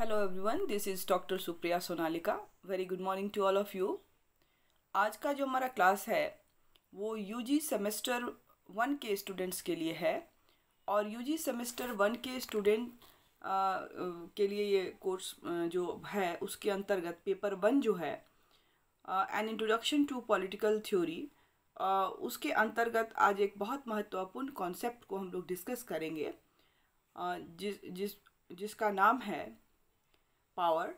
hello everyone this is doctor Supriya Sonalika very good morning to all of you आज का जो हमारा क्लास है वो यूजी सेमेस्टर वन के स्टूडेंट्स के लिए है और यूजी सेमेस्टर वन के स्टूडेंट के लिए ये कोर्स जो है उसके अंतर्गत पेपर वन जो है an introduction to political theory उसके अंतर्गत आज एक बहुत महत्वपूर्ण कॉन्सेप्ट को हम लोग डिस्कस करेंगे uh, जिस जिस जिसका नाम है पावर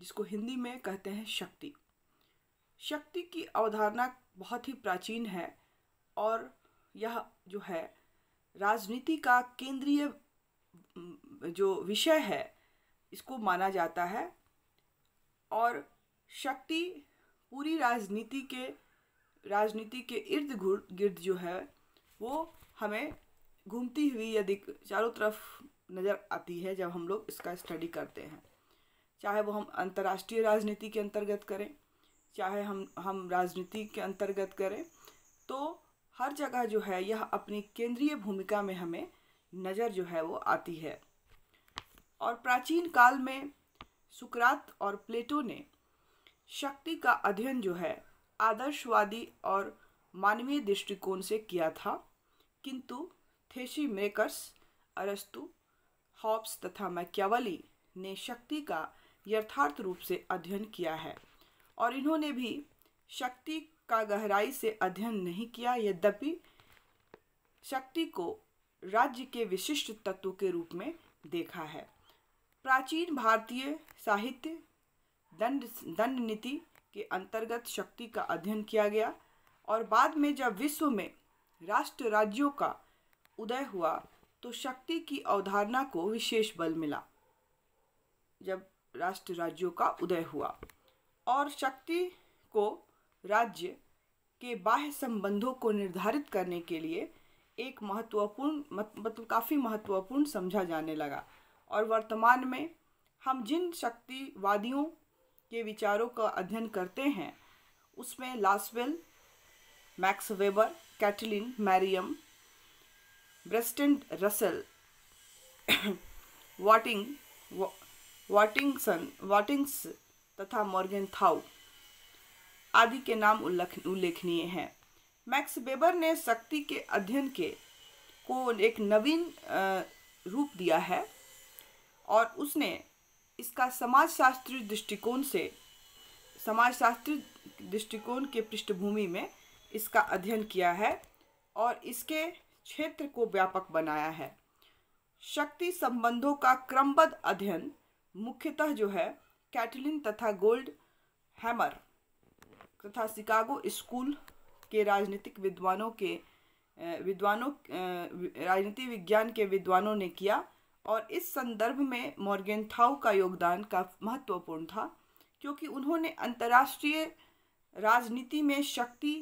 जिसको हिंदी में कहते हैं शक्ति शक्ति की अवधारणा बहुत ही प्राचीन है और यह जो है राजनीति का केंद्रीय जो विषय है इसको माना जाता है और शक्ति पूरी राजनीति के राजनीति के इर्द गिर्द जो है वो हमें घूमती हुई यदि चारों तरफ नज़र आती है जब हम लोग इसका स्टडी करते हैं चाहे वो हम अंतर्राष्ट्रीय राजनीति के अंतर्गत करें चाहे हम हम राजनीति के अंतर्गत करें तो हर जगह जो है यह अपनी केंद्रीय भूमिका में हमें नज़र जो है वो आती है और प्राचीन काल में सुकरात और प्लेटो ने शक्ति का अध्ययन जो है आदर्शवादी और मानवीय दृष्टिकोण से किया था किंतु थेशी मेकर्स अरस्तु हॉब्स तथा मैक्यावली ने शक्ति का यथार्थ रूप से अध्ययन किया है और इन्होंने भी शक्ति का गहराई से अध्ययन नहीं किया यद्यपि शक्ति को राज्य के विशिष्ट तत्व के रूप में देखा है प्राचीन भारतीय साहित्य दंड दंड नीति के अंतर्गत शक्ति का अध्ययन किया गया और बाद में जब विश्व में राष्ट्र राज्यों का उदय हुआ तो शक्ति की अवधारणा को विशेष बल मिला जब राष्ट्र राज्यों का उदय हुआ और शक्ति को राज्य के बाह्य संबंधों को निर्धारित करने के लिए एक महत्वपूर्ण मतलब काफ़ी महत्वपूर्ण समझा जाने लगा और वर्तमान में हम जिन शक्तिवादियों के विचारों का अध्ययन करते हैं उसमें Lasswell Max Weber Catlin Merriam Bierstedt Russell वाटिंग वाटिंगसन वाटिंग्स तथा मॉर्गन थाउ आदि के नाम उल्लेखनीय हैं मैक्स बेबर ने शक्ति के अध्ययन के को एक नवीन रूप दिया है और उसने इसका समाजशास्त्रीय दृष्टिकोण से समाजशास्त्री दृष्टिकोण के पृष्ठभूमि में इसका अध्ययन किया है और इसके क्षेत्र को व्यापक बनाया है शक्ति संबंधों का क्रमबद्ध अध्ययन मुख्यतः जो है कैटलिन तथा गोल्ड हैमर तथा शिकागो स्कूल के राजनीतिक विद्वानों के विद्वानों राजनीति विज्ञान के विद्वानों ने किया और इस संदर्भ में मॉर्गेंथाउ का योगदान का महत्वपूर्ण था क्योंकि उन्होंने अंतर्राष्ट्रीय राजनीति में शक्ति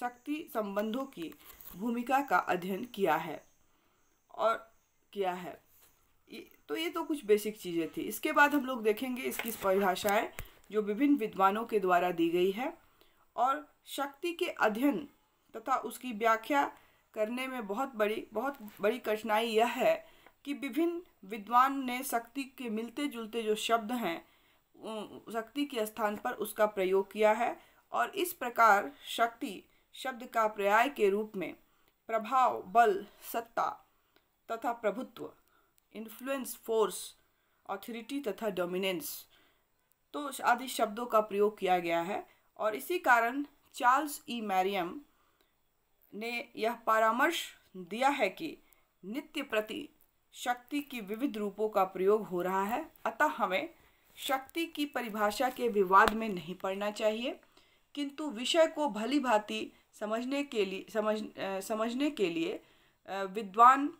शक्ति संबंधों की भूमिका का अध्ययन किया है और किया है तो ये तो कुछ बेसिक चीज़ें थी इसके बाद हम लोग देखेंगे इसकी परिभाषाएँ जो विभिन्न विद्वानों के द्वारा दी गई है और शक्ति के अध्ययन तथा उसकी व्याख्या करने में बहुत बड़ी बहुत बड़ी कठिनाई यह है कि विभिन्न विद्वान ने शक्ति के मिलते जुलते जो शब्द हैं शक्ति के स्थान पर उसका प्रयोग किया है और इस प्रकार शक्ति शब्द का पर्याय के रूप में प्रभाव बल सत्ता तथा प्रभुत्व इन्फ्लुएंस फोर्स ऑथोरिटी तथा डोमिनेंस तो आदि शब्दों का प्रयोग किया गया है और इसी कारण चार्ल्स ई मैरियम ने यह परामर्श दिया है कि नित्य प्रति शक्ति की विविध रूपों का प्रयोग हो रहा है अतः हमें शक्ति की परिभाषा के विवाद में नहीं पड़ना चाहिए किंतु विषय को भली भांति समझने के लिए समझ समझने के लिए विद्वान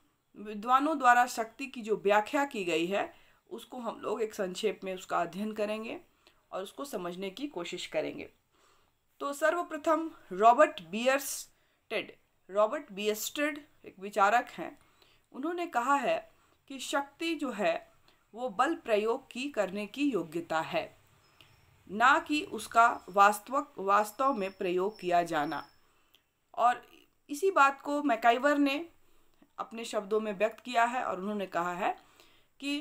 विद्वानों द्वारा शक्ति की जो व्याख्या की गई है उसको हम लोग एक संक्षेप में उसका अध्ययन करेंगे और उसको समझने की कोशिश करेंगे तो सर्वप्रथम रॉबर्ट टेड रॉबर्ट बियस्टेड एक विचारक हैं उन्होंने कहा है कि शक्ति जो है वो बल प्रयोग की करने की योग्यता है ना कि उसका वास्तविक वास्तव में प्रयोग किया जाना और इसी बात को मैकाइवर ने अपने शब्दों में व्यक्त किया है और उन्होंने कहा है कि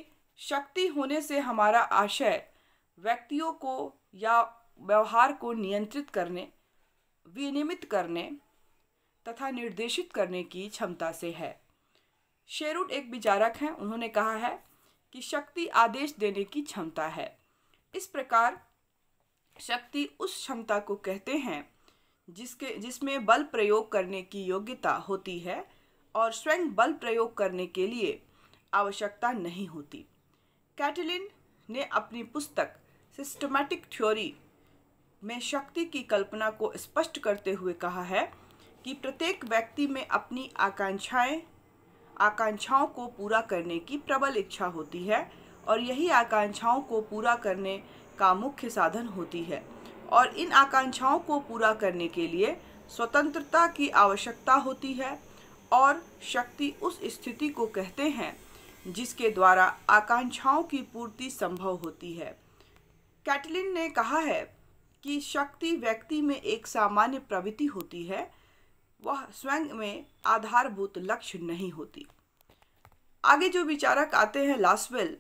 शक्ति होने से हमारा आशय व्यक्तियों को या व्यवहार को नियंत्रित करने विनियमित करने तथा निर्देशित करने की क्षमता से है शेरुड एक विचारक हैं उन्होंने कहा है कि शक्ति आदेश देने की क्षमता है इस प्रकार शक्ति उस क्षमता को कहते हैं जिसके जिसमें बल प्रयोग करने की योग्यता होती है और स्वयं बल प्रयोग करने के लिए आवश्यकता नहीं होती कैटलिन ने अपनी पुस्तक सिस्टमैटिक थ्योरी में शक्ति की कल्पना को स्पष्ट करते हुए कहा है कि प्रत्येक व्यक्ति में अपनी आकांक्षाएं आकांक्षाओं को पूरा करने की प्रबल इच्छा होती है और यही आकांक्षाओं को पूरा करने का मुख्य साधन होती है और इन आकांक्षाओं को पूरा करने के लिए स्वतंत्रता की आवश्यकता होती है और शक्ति उस स्थिति को कहते हैं जिसके द्वारा आकांक्षाओं की पूर्ति संभव होती है कैटलिन ने कहा है कि शक्ति व्यक्ति में एक सामान्य प्रवृत्ति होती है वह स्वयं में आधारभूत लक्ष्य नहीं होती आगे जो विचारक आते हैं लासवेल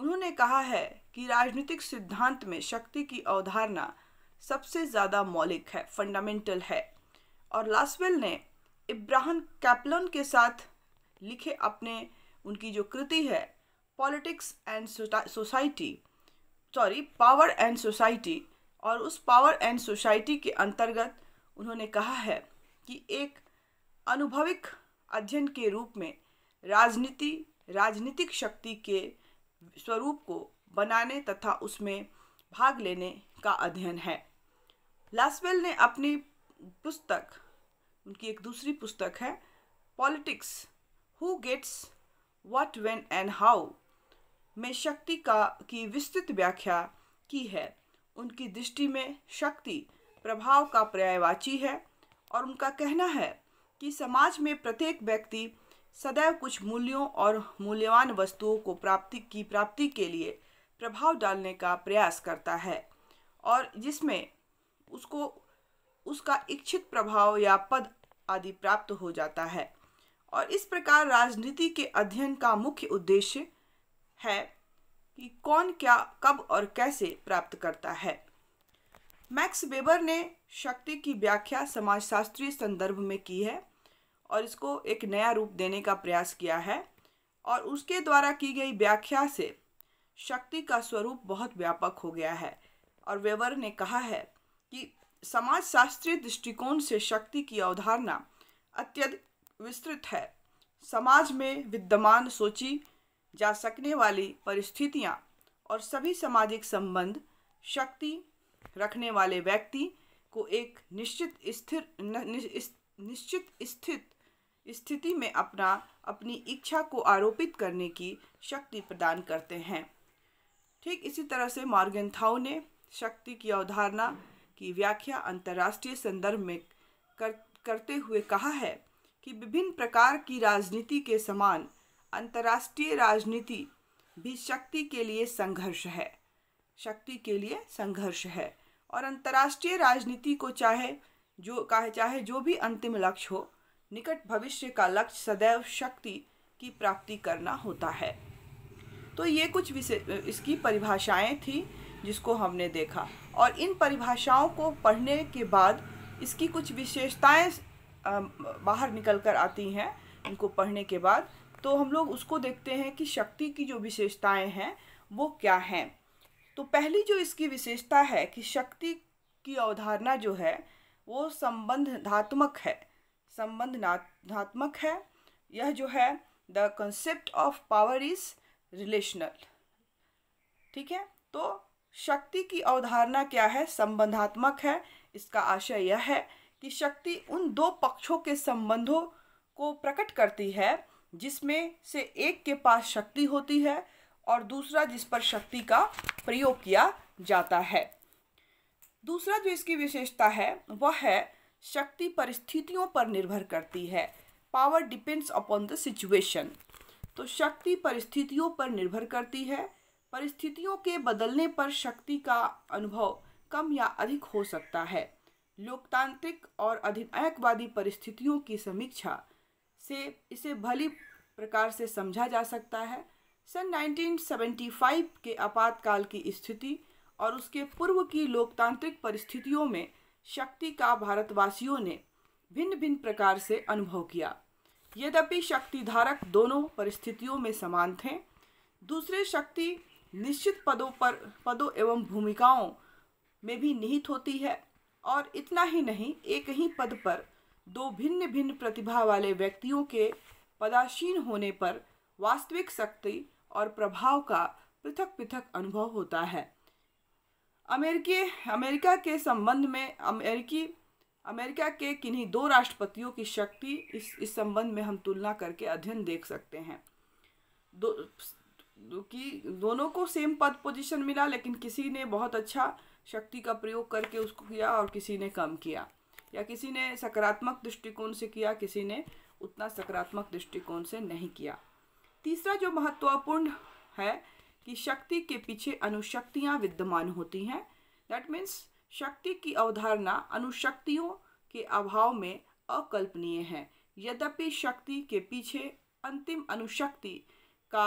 उन्होंने कहा है कि राजनीतिक सिद्धांत में शक्ति की अवधारणा सबसे ज़्यादा मौलिक है फंडामेंटल है और लासवेल ने इब्राहम कैपलन के साथ लिखे अपने उनकी जो कृति है politics and society sorry power and society और उस पावर एंड सोसाइटी के अंतर्गत उन्होंने कहा है कि एक अनुभविक अध्ययन के रूप में राजनीति राजनीतिक शक्ति के स्वरूप को बनाने तथा उसमें भाग लेने का अध्ययन है लासवेल ने अपनी पुस्तक उनकी एक दूसरी पुस्तक है politics who gets what when and how में शक्ति का की विस्तृत व्याख्या की है उनकी दृष्टि में शक्ति प्रभाव का पर्यायवाची है और उनका कहना है कि समाज में प्रत्येक व्यक्ति सदैव कुछ मूल्यों और मूल्यवान वस्तुओं को प्राप्ति की प्राप्ति के लिए प्रभाव डालने का प्रयास करता है और जिसमें उसको उसका इच्छित प्रभाव या पद आदि प्राप्त हो जाता है और इस प्रकार राजनीति के अध्ययन का मुख्य उद्देश्य है कि कौन क्या कब और कैसे प्राप्त करता है मैक्स वेबर ने शक्ति की व्याख्या समाजशास्त्रीय संदर्भ में की है और इसको एक नया रूप देने का प्रयास किया है और उसके द्वारा की गई व्याख्या से शक्ति का स्वरूप बहुत व्यापक हो गया है और वेबर ने कहा है कि समाज शास्त्रीय दृष्टिकोण से शक्ति की अवधारणा अत्यधिक विस्तृत है समाज में विद्यमान सोची जा सकने वाली परिस्थितियाँ और सभी सामाजिक संबंध शक्ति रखने वाले व्यक्ति को एक निश्चित स्थिर निश्चित स्थित स्थिति में अपना अपनी इच्छा को आरोपित करने की शक्ति प्रदान करते हैं ठीक इसी तरह से मॉर्गेंथाउ ने शक्ति की अवधारणा की व्याख्या अंतर्राष्ट्रीय संदर्भ में कर करते हुए कहा है कि विभिन्न प्रकार की राजनीति के समान अंतर्राष्ट्रीय राजनीति भी शक्ति के लिए संघर्ष है शक्ति के लिए संघर्ष है और अंतर्राष्ट्रीय राजनीति को चाहे जो कहे चाहे जो भी अंतिम लक्ष्य हो निकट भविष्य का लक्ष्य सदैव शक्ति की प्राप्ति करना होता है तो ये कुछ विषय इसकी परिभाषाएं थी जिसको हमने देखा और इन परिभाषाओं को पढ़ने के बाद इसकी कुछ विशेषताएं बाहर निकल कर आती हैं इनको पढ़ने के बाद तो हम लोग उसको देखते हैं कि शक्ति की जो विशेषताएं हैं वो क्या हैं तो पहली जो इसकी विशेषता है कि शक्ति की अवधारणा जो है वो संबंधात्मक है संबंध धात्मक है यह जो है the concept of power is relational ठीक है तो शक्ति की अवधारणा क्या है संबंधात्मक है इसका आशय यह है कि शक्ति उन दो पक्षों के संबंधों को प्रकट करती है जिसमें से एक के पास शक्ति होती है और दूसरा जिस पर शक्ति का प्रयोग किया जाता है दूसरा जो इसकी विशेषता है वह है शक्ति परिस्थितियों पर निर्भर करती है power depends upon the situation तो शक्ति परिस्थितियों पर निर्भर करती है परिस्थितियों के बदलने पर शक्ति का अनुभव कम या अधिक हो सकता है लोकतांत्रिक और अधिनायकवादी परिस्थितियों की समीक्षा से इसे भली प्रकार से समझा जा सकता है सन 1975 के आपातकाल की स्थिति और उसके पूर्व की लोकतांत्रिक परिस्थितियों में शक्ति का भारतवासियों ने भिन्न भिन्न प्रकार से अनुभव किया यद्यपि शक्तिधारक दोनों परिस्थितियों में समान थे दूसरे शक्ति निश्चित पदों पर पदों एवं भूमिकाओं में भी निहित होती है और इतना ही नहीं एक ही पद पर दो भिन्न भिन्न प्रतिभा वाले व्यक्तियों के पदासीन होने पर वास्तविक शक्ति और प्रभाव का पृथक पृथक अनुभव होता है अमेरिकी अमेरिका के संबंध में अमेरिकी अमेरिका के किन्हीं दो राष्ट्रपतियों की शक्ति इस इस संबंध में हम तुलना करके अध्ययन देख सकते हैं दो कि दोनों को सेम पद पोजीशन मिला लेकिन किसी ने बहुत अच्छा शक्ति का प्रयोग करके उसको किया और किसी ने कम किया या किसी ने सकारात्मक दृष्टिकोण से किया किसी ने उतना सकारात्मक दृष्टिकोण से नहीं किया तीसरा जो महत्वपूर्ण है कि शक्ति के पीछे अनुशक्तियाँ विद्यमान होती हैं दैट मीन्स शक्ति की अवधारणा अनुशक्तियों के अभाव में अकल्पनीय है यद्यपि शक्ति के पीछे अंतिम अनुशक्ति का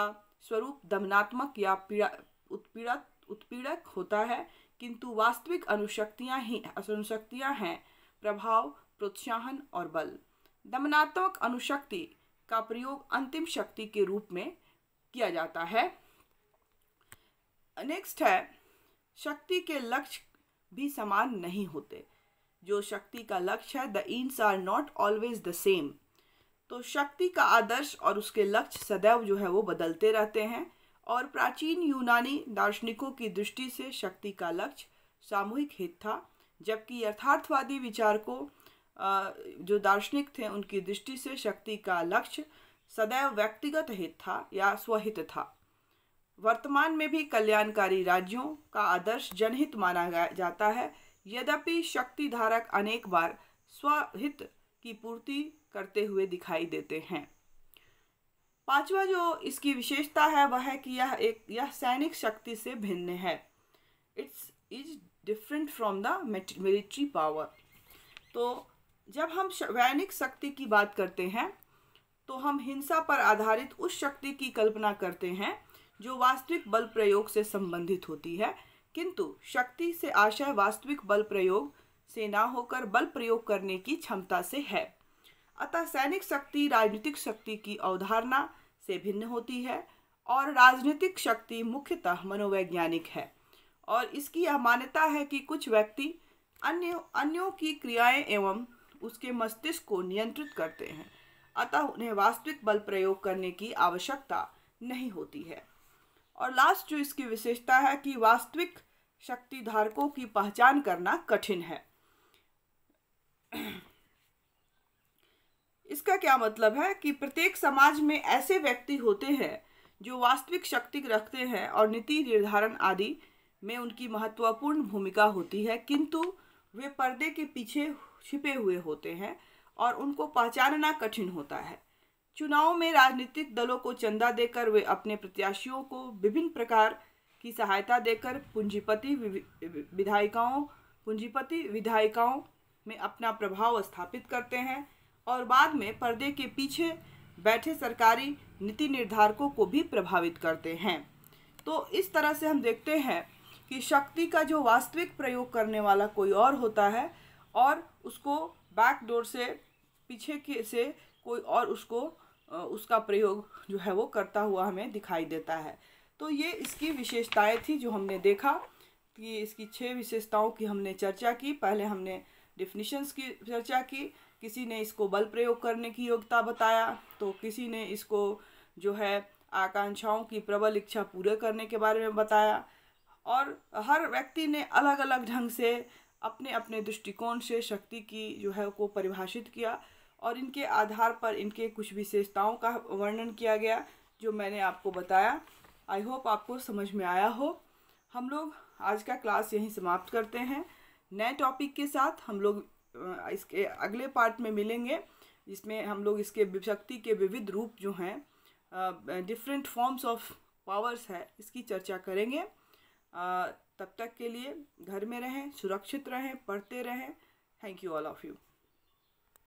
स्वरूप दमनात्मक या पीड़ा उत्पीड़क उत्पीड़क होता है किंतु वास्तविक अनुशक्तियाँ ही अनुशक्तियाँ हैं प्रभाव प्रोत्साहन और बल दमनात्मक अनुशक्ति का प्रयोग अंतिम शक्ति के रूप में किया जाता है नेक्स्ट है शक्ति के लक्ष्य भी समान नहीं होते जो शक्ति का लक्ष्य है the ends are not always the same तो शक्ति का आदर्श और उसके लक्ष्य सदैव जो है वो बदलते रहते हैं और प्राचीन यूनानी दार्शनिकों की दृष्टि से शक्ति का लक्ष्य सामूहिक हित था जबकि यथार्थवादी विचार को जो दार्शनिक थे उनकी दृष्टि से शक्ति का लक्ष्य सदैव व्यक्तिगत हित था या स्वहित था वर्तमान में भी कल्याणकारी राज्यों का आदर्श जनहित माना जाता है यद्यपि शक्ति धारक अनेक बार स्वहित की पूर्ति करते हुए दिखाई देते हैं पांचवा जो इसकी विशेषता है वह है कि यह एक यह सैनिक शक्ति से भिन्न है it's is different from the military power तो जब हम सैनिक शक्ति की बात करते हैं तो हम हिंसा पर आधारित उस शक्ति की कल्पना करते हैं जो वास्तविक बल प्रयोग से संबंधित होती है किंतु शक्ति से आशय वास्तविक बल प्रयोग से ना होकर बल प्रयोग करने की क्षमता से है अतः सैनिक शक्ति राजनीतिक शक्ति की अवधारणा से भिन्न होती है और राजनीतिक शक्ति मुख्यतः मनोवैज्ञानिक है और इसकी यह मान्यता है कि कुछ व्यक्ति अन्य अन्यों की क्रियाएं एवं उसके मस्तिष्क को नियंत्रित करते हैं अतः उन्हें वास्तविक बल प्रयोग करने की आवश्यकता नहीं होती है और लास्ट जो इसकी विशेषता है कि वास्तविक शक्ति धारकों की पहचान करना कठिन है इसका क्या मतलब है कि प्रत्येक समाज में ऐसे व्यक्ति होते हैं जो वास्तविक शक्ति रखते हैं और नीति निर्धारण आदि में उनकी महत्वपूर्ण भूमिका होती है किंतु वे पर्दे के पीछे छिपे हुए होते हैं और उनको पहचानना कठिन होता है चुनाव में राजनीतिक दलों को चंदा देकर वे अपने प्रत्याशियों को विभिन्न प्रकार की सहायता देकर पूंजीपति विधायिकाओं पूंजीपति विधायिकाओं में अपना प्रभाव स्थापित करते हैं और बाद में पर्दे के पीछे बैठे सरकारी नीति निर्धारकों को भी प्रभावित करते हैं तो इस तरह से हम देखते हैं कि शक्ति का जो वास्तविक प्रयोग करने वाला कोई और होता है और उसको बैकडोर से पीछे के से कोई और उसको उसका प्रयोग जो है वो करता हुआ हमें दिखाई देता है तो ये इसकी विशेषताएं थी जो हमने देखा कि इसकी छह विशेषताओं की हमने चर्चा की पहले हमने डिफिनीशंस की चर्चा की किसी ने इसको बल प्रयोग करने की योग्यता बताया तो किसी ने इसको जो है आकांक्षाओं की प्रबल इच्छा पूरे करने के बारे में बताया और हर व्यक्ति ने अलग अलग ढंग से अपने अपने दृष्टिकोण से शक्ति की जो है को परिभाषित किया और इनके आधार पर इनके कुछ विशेषताओं का वर्णन किया गया जो मैंने आपको बताया आई होप आपको समझ में आया हो हम लोग आज का क्लास यहीं समाप्त करते हैं नए टॉपिक के साथ हम लोग इसके अगले पार्ट में मिलेंगे जिसमें हम लोग इसके शक्ति के विविध रूप जो हैं डिफरेंट फॉर्म्स ऑफ पावर्स है इसकी चर्चा करेंगे तब तक के लिए घर में रहें सुरक्षित रहें पढ़ते रहें thank you all of you